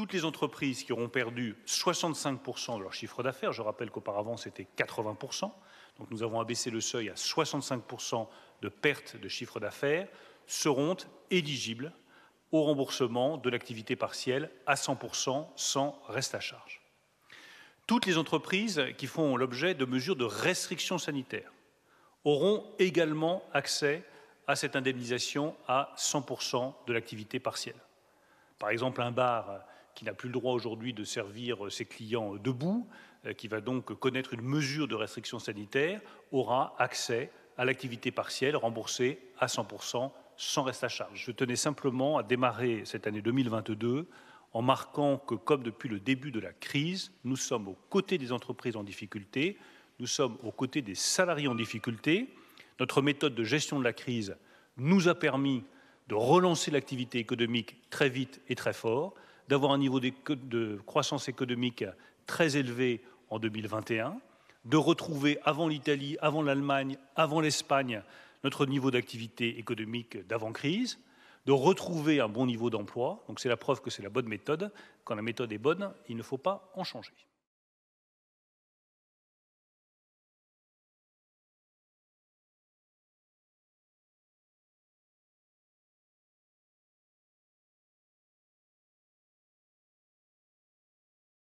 toutes les entreprises qui auront perdu 65% de leur chiffre d'affaires, je rappelle qu'auparavant c'était 80%, donc nous avons abaissé le seuil à 65% de perte de chiffre d'affaires, seront éligibles au remboursement de l'activité partielle à 100% sans reste à charge. Toutes les entreprises qui font l'objet de mesures de restriction sanitaire auront également accès à cette indemnisation à 100% de l'activité partielle. Par exemple, un bar qui n'a plus le droit aujourd'hui de servir ses clients debout, euh, qui va donc connaître une mesure de restriction sanitaire, aura accès à l'activité partielle remboursée à 100% sans reste à charge. Je tenais simplement à démarrer cette année 2022 en marquant que, comme depuis le début de la crise, nous sommes aux côtés des entreprises en difficulté, nous sommes aux côtés des salariés en difficulté. Notre méthode de gestion de la crise nous a permis de relancer l'activité économique très vite et très fort d'avoir un niveau de croissance économique très élevé en 2021, de retrouver avant l'Italie, avant l'Allemagne, avant l'Espagne, notre niveau d'activité économique d'avant-crise, de retrouver un bon niveau d'emploi. Donc c'est la preuve que c'est la bonne méthode. Quand la méthode est bonne, il ne faut pas en changer.